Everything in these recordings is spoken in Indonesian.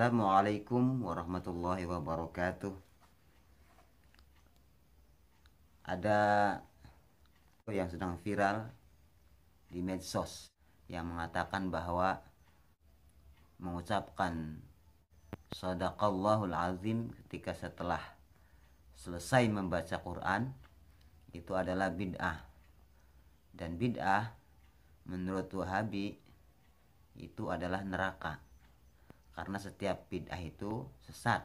Assalamualaikum warahmatullahi wabarakatuh. Ada yang sedang viral di medsos yang mengatakan bahwa mengucapkan sadaqallahul azim ketika setelah selesai membaca Quran itu adalah bid'ah. Dan bid'ah menurut Wahabi itu adalah neraka karena setiap bid'ah itu sesat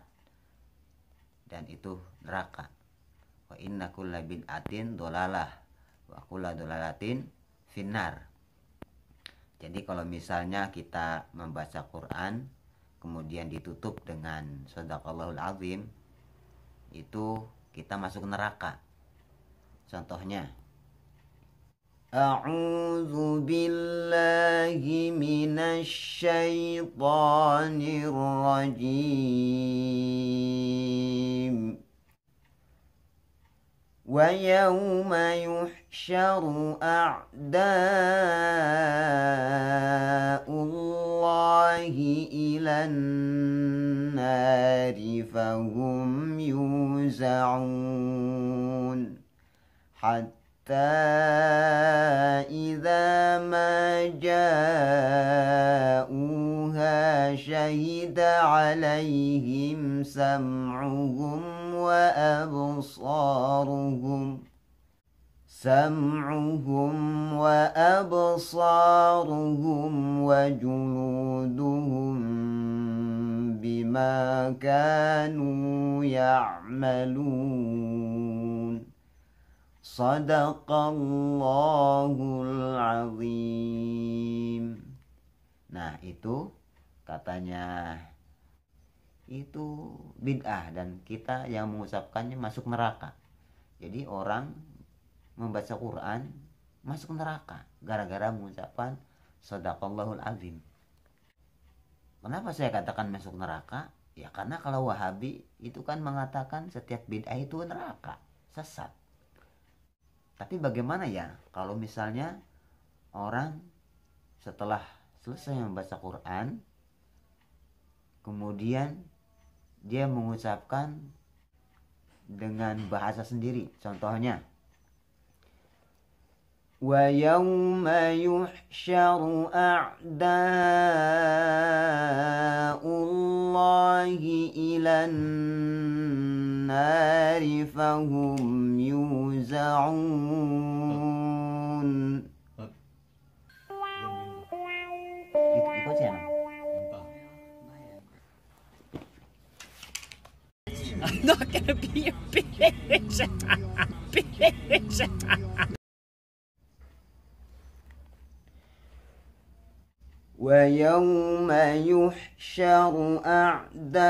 dan itu neraka wa inna kulla bid'atin dolalah wa kulla dolalatin finnar jadi kalau misalnya kita membaca Quran kemudian ditutup dengan sadaqallahul azim itu kita masuk neraka contohnya أعوذ بالله من الشيطان الرجيم ويوم يحشر أعداء الله إلى النار فهم يوزعون حتى حتى إذا ما جاءوها شهد عليهم سمعهم وأبصارهم سمعهم وأبصارهم وجلودهم بما كانوا يعملون Sadaqallahul العظيم Nah, itu katanya itu bid'ah dan kita yang mengucapkannya masuk neraka. Jadi orang membaca Quran masuk neraka gara-gara mengucapkan sadaqallahul azim. Kenapa saya katakan masuk neraka? Ya karena kalau Wahabi itu kan mengatakan setiap bid'ah itu neraka, sesat. Tapi bagaimana ya kalau misalnya orang setelah selesai membaca Quran kemudian dia mengucapkan dengan bahasa sendiri contohnya wa yuhsyaru a'da'ullahi ilan I'm not going be your bitch. bitch. ويوم يحشر أعداء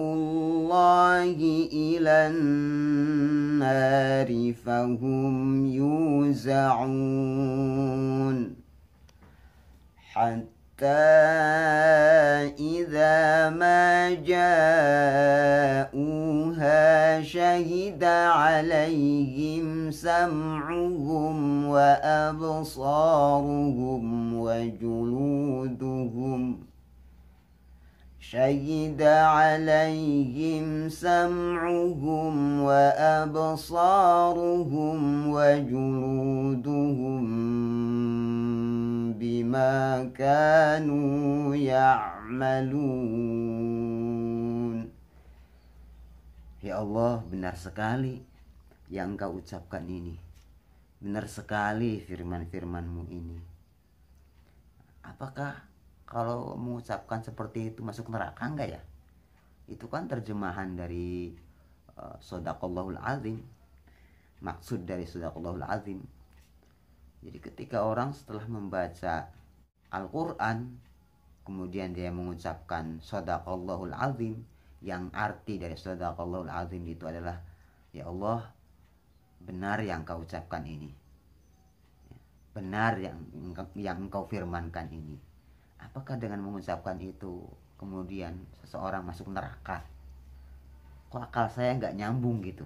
الله إلى النار فهم يوزعون حتى إذا ما جاءوها شهد عليهم سمعهم وأبصارهم وجلودهم شهد عليهم سمعهم وأبصارهم وجلودهم ما كانوا يعملون Ya Allah benar sekali yang engkau ucapkan ini Benar sekali firman-firmanmu ini Apakah kalau mengucapkan seperti itu masuk neraka enggak ya? Itu kan terjemahan dari uh, eh, Sodakallahul Azim Maksud dari Sodakallahul Azim jadi ketika orang setelah membaca Al-Quran kemudian dia mengucapkan sodakallahul azim yang arti dari sodakallahul azim itu adalah ya Allah benar yang kau ucapkan ini benar yang yang engkau firmankan ini apakah dengan mengucapkan itu kemudian seseorang masuk neraka kok akal saya nggak nyambung gitu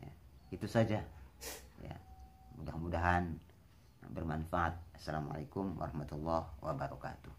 ya, itu saja ya mudah-mudahan bermanfaat. Assalamualaikum warahmatullahi wabarakatuh.